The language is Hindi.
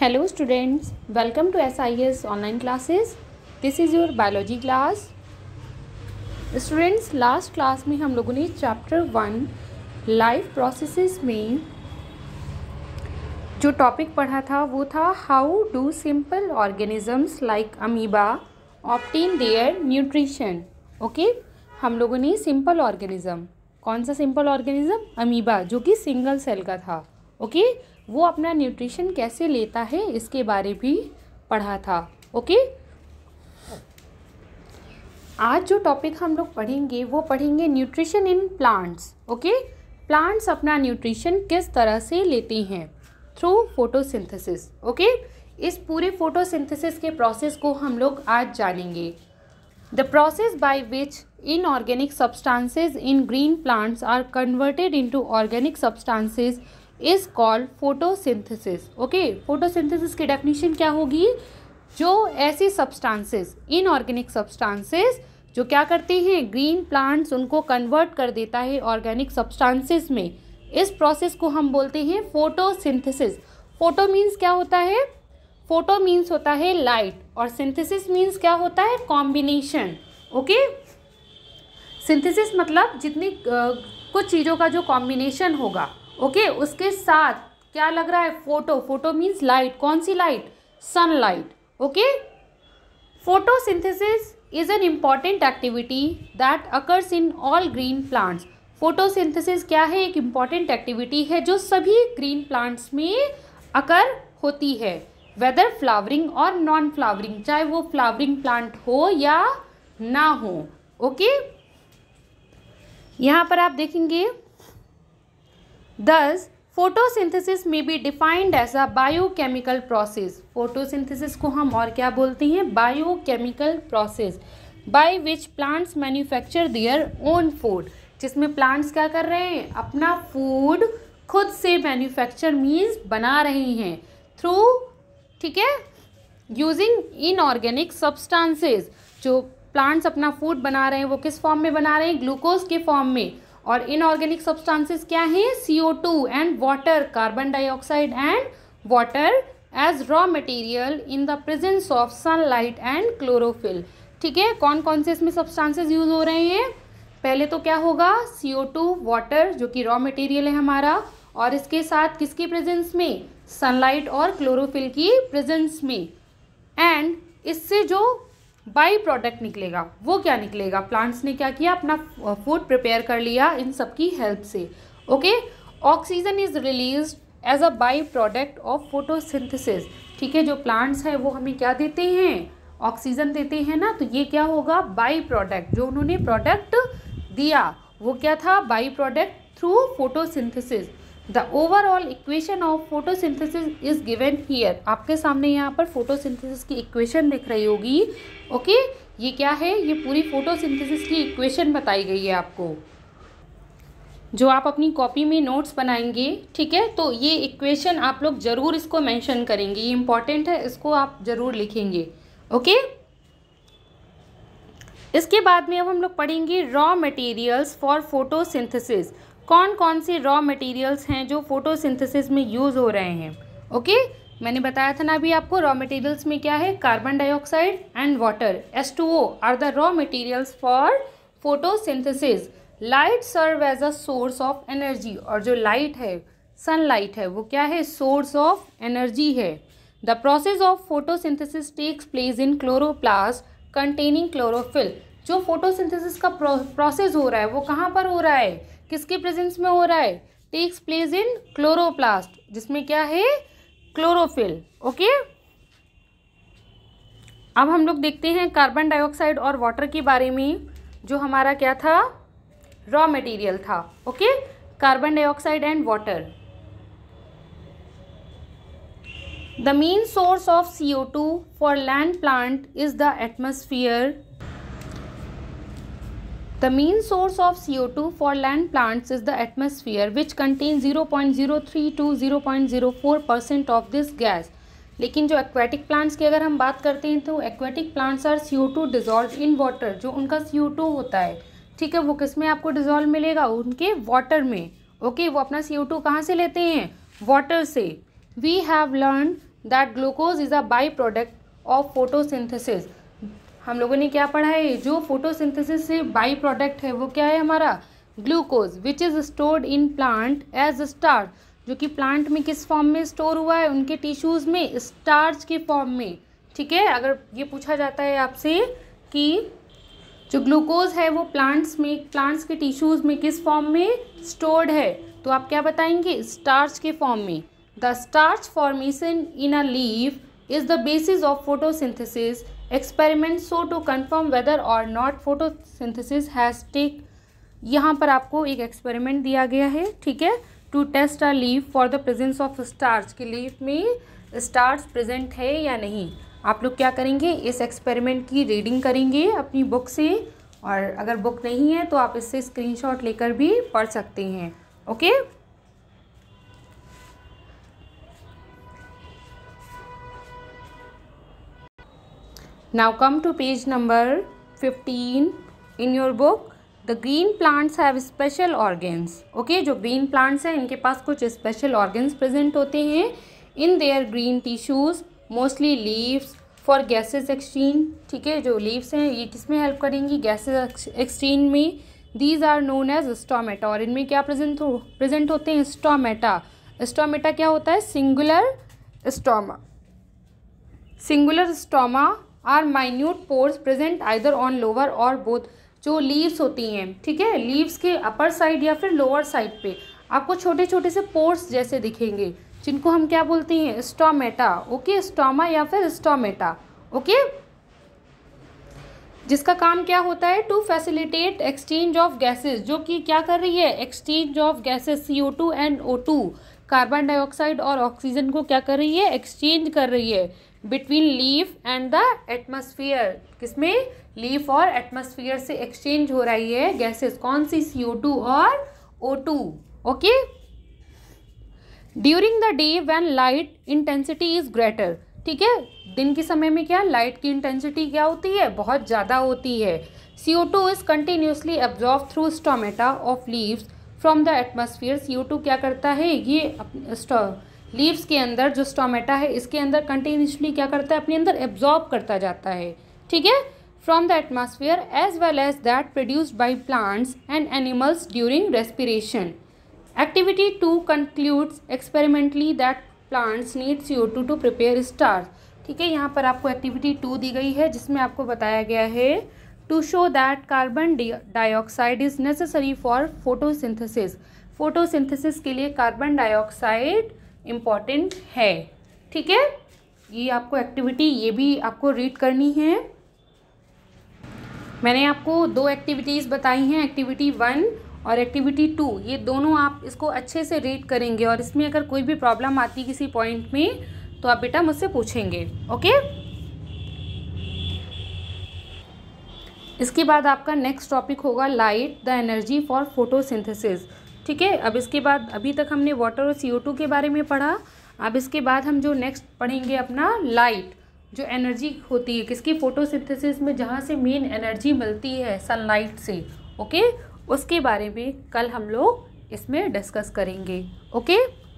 Hello students welcome to S I S online classes this is your biology class students last class में हम लोगों ने चैप्टर वन लाइफ प्रोसेस में जो टॉपिक पढ़ा था वो था how do simple organisms like amoeba obtain their nutrition okay हम लोगों ने सिंपल ऑर्गेनिज्म कौन सा सिंपल ऑर्गेनिज्म अमीबा जो कि सिंगल सेल का था ओके वो अपना न्यूट्रिशन कैसे लेता है इसके बारे भी पढ़ा था ओके आज जो टॉपिक हम लोग पढ़ेंगे वो पढ़ेंगे nutrition in plants okay plants अपना न्यूट्रिशन किस तरह से लेते हैं थ्रू फोटोसिंथेसिस ओके इस पूरे फोटोसिंथेसिस के प्रोसेस को हम लोग आज जानेंगे the process by which inorganic substances in green plants are converted to organic substances is called photosynthesis okay photosynthesis की डेफिनेशन क्या होगी जो ऐसी सब्सटेंसेस इनऑर्गेनिक सब्सटेंसेस जो क्या करते हैं ग्रीन प्लांट्स उनको कन्वर्ट कर देता है ऑर्गेनिक सब्सटेंसेस में इस प्रोसेस को हम बोलते हैं फोटोसिंथेसिस फोटो मीन्स क्या होता है फोटो मीन्स होता है लाइट और सिंथेसिस मीन्स क्या होता है कॉम्बिनेशन ओके सिंथेसिस मतलब जितनी कुछ चीज़ों का जो कॉम्बिनेशन होगा ओके उसके साथ क्या लग रहा है फोटो फोटो मीन्स लाइट कौन सी light sunlight okay photosynthesis is an important activity that occurs in all green plants photosynthesis क्या है एक इम्पॉर्टेंट एक्टिविटी है जो सभी ग्रीन प्लांट्स में अकर होती है वेदर फ्लावरिंग और नॉन फ्लावरिंग चाहे वो फ्लावरिंग प्लांट हो या ना हो ओके यहाँ पर आप देखेंगे दस फोटोसिंथेसिस में be defined as a biochemical process photosynthesis को हम और क्या बोलते हैं biochemical process by which plants manufacture their own food जिसमें प्लांट्स क्या कर रहे हैं अपना फूड खुद से मैन्युफैक्चर मीन्स बना रहे हैं थ्रू ठीक है यूजिंग इनऑर्गेनिक सब्सटांसेज जो प्लांट्स अपना फूड बना रहे हैं वो किस फॉर्म में बना रहे हैं ग्लूकोज के फॉर्म में और इनऑर्गेनिक सब्सटेंसेस क्या हैं CO two and water carbon dioxide and water as raw material in the presence of sunlight and chlorophyll ठीक है कौन कौन से इसमें सब्सटेंसेस यूज हो रहे हैं पहले तो क्या होगा सीओ टू वाटर जो कि रॉ मटेरियल है हमारा और इसके साथ किसकी प्रेजेंस में सनलाइट और क्लोरोफिल की प्रेजेंस में एंड इससे जो बाई प्रोडक्ट निकलेगा वो क्या निकलेगा प्लांट्स ने क्या किया अपना फूड प्रिपेयर कर लिया इन सबकी हेल्प से okay oxygen is release as a by product of photosynthesis ठीक है जो प्लांट्स हैं वो हमें क्या देते हैं ऑक्सीजन देते हैं ना तो ये क्या होगा बाई प्रोडक्ट जो उन्होंने प्रोडक्ट दिया वो क्या था by product through photosynthesis the overall equation of photosynthesis is given here आपके सामने यहाँ पर फोटोसिंथेसिस की इक्वेशन दिख रही होगी ओके ये क्या है ये पूरी फोटोसिंथेसिस की इक्वेशन बताई गई है आपको जो आप अपनी कॉपी में नोट्स बनाएंगे ठीक है तो ये इक्वेशन आप लोग ज़रूर इसको मैंशन करेंगे ये इंपॉर्टेंट है इसको आप ज़रूर लिखेंगे ओके इसके बाद में अब हम लोग पढ़ेंगे रॉ मटेरियल्स फॉर फोटोसिंथेसिस कौन कौन से रॉ मटेरियल्स हैं जो फोटोसिंथेसिस में यूज़ हो रहे हैं ओके मैंने बताया था ना अभी आपको रॉ मटेरियल्स में क्या है carbon dioxide and water H two O are the raw materials for photosynthesis light serve as a source of energy और जो लाइट है सनलाइट है वो क्या है सोर्स ऑफ एनर्जी है the process of photosynthesis takes place in chloroplast containing chlorophyll जो फोटोसिंथेसिस का प्रोसेस हो रहा है वो कहाँ पर हो रहा है किसके प्रेजेंस में हो रहा है टेक्स प्लेस इन क्लोरोप्लास्ट जिसमें क्या है क्लोरोफिल ओके अब हम लोग देखते हैं कार्बन डाइऑक्साइड और वाटर के बारे में जो हमारा क्या था रॉ मटेरियल था okay carbon dioxide and water source of C O two for land plant is the atmosphere the main source of two for land plants is the atmosphere which contain zero point zero three two zero point zero four percent of this gas लेकिन जो एक्वेटिक प्लांट्स की अगर हम बात करते हैं तो aquatic plants are C O two dissolve in water जो उनका सी ओ टू होता है ठीक है वो किस में आपको डिजॉल्व मिलेगा उनके वाटर में ओके okay, वो अपना सी ओ टू कहाँ से लेते हैं वाटर से we have learn that glucose is a by product of photosynthesis हम लोगों ने क्या पढ़ा है जो फोटोसिंथेसिस से बाई प्रोडक्ट है वो क्या है हमारा glucose which is stored in plant as starch जो कि प्लांट में किस फॉर्म में स्टोर हुआ है उनके टिश्यूज़ में स्टार्च के फॉर्म में ठीक है अगर ये पूछा जाता है आपसे कि जो ग्लूकोज है वो प्लांट्स में प्लांट्स के टिश्यूज़ में किस फॉर्म में स्टोर्ड है तो आप क्या बताएंगे स्टार्च के फॉर्म में the starch formation in a leaf is the basis of photosynthesis experiment so to confirm whether or not photosynthesis has take यहाँ पर आपको एक एक्सपेरिमेंट दिया गया है ठीक है to test are leave for the presence of starch कि लीव में स्टार्च प्रेजेंट है या नहीं आप लोग क्या करेंगे इस एक्सपेरिमेंट की रीडिंग करेंगे अपनी बुक से और अगर बुक नहीं है तो आप इससे स्क्रीनशॉट लेकर भी पढ़ सकते हैं okay Now come to page number 15 in your book. The green plants have special organs okay जो ग्रीन प्लांट्स हैं इनके पास कुछ स्पेशल ऑर्गेन्स प्रेजेंट होते हैं in their green tissues mostly leaves for gases exchange ठीक है जो लीव्स हैं ये किस में हेल्प करेंगी गैसेज एक्सचेंज में these are known as stomata और इनमें क्या प्रेजेंट हो प्रेजेंट होते हैं स्टोमेटा स्टोमेटा क्या होता है singular stoma singular stoma are minute pores present either on lower और बोथ जो लीव्स होती हैं ठीक है लीव्स के अपर साइड या फिर लोअर साइड पे आपको छोटे छोटे से पोर्स जैसे दिखेंगे जिनको हम क्या बोलते हैं स्टोमेटा ओके स्टोमा या फिर स्टोमेटा ओके जिसका काम क्या होता है to facilitate exchange of gases जो कि क्या कर रही है exchange of gases C O two and O two carbon dioxide और ऑक्सीजन को क्या कर रही है एक्सचेंज कर रही है between leaf and the atmosphere किसमें लीफ और एटमोसफियर से एक्सचेंज हो रही है गैसेस कौन सी सी और O two okay during the day when light intensity is greater ठीक है दिन के समय में क्या लाइट की इंटेंसिटी क्या होती है बहुत ज़्यादा होती है C O two is continuously absorb through stomata of leaves from the atmosphere C O two क्या करता है ये लीव्स के अंदर जो स्टोमेटा है इसके अंदर कंटिन्यूसली क्या करता है अपने अंदर एब्जॉर्ब करता जाता है ठीक है from the atmosphere as well as that produced by plants and animals during respiration activity to concludes experimentally that plants needs you two to prepare star ठीक है यहाँ पर आपको एक्टिविटी टू दी गई है जिसमें आपको बताया गया है to show that carbon D dioxide is necessary for photosynthesis photosynthesis के लिए कार्बन डाइऑक्साइड इम्पॉर्टेंट है ठीक है ये आपको एक्टिविटी ये भी आपको रीड करनी है मैंने आपको दो एक्टिविटीज़ बताई हैं एक्टिविटी वन और एक्टिविटी टू ये दोनों आप इसको अच्छे से रीड करेंगे और इसमें अगर कोई भी प्रॉब्लम आती किसी पॉइंट में तो आप बेटा मुझसे पूछेंगे ओके इसके बाद आपका नेक्स्ट टॉपिक होगा light the energy for photosynthesis ठीक है अब इसके बाद अभी तक हमने वाटर और सी के बारे में पढ़ा अब इसके बाद हम जो नेक्स्ट पढ़ेंगे अपना लाइट जो एनर्जी होती है किसकी फोटोसिंथेसिस में जहाँ से मेन एनर्जी मिलती है सनलाइट से ओके उसके बारे में कल हम लोग इसमें डिस्कस करेंगे ओके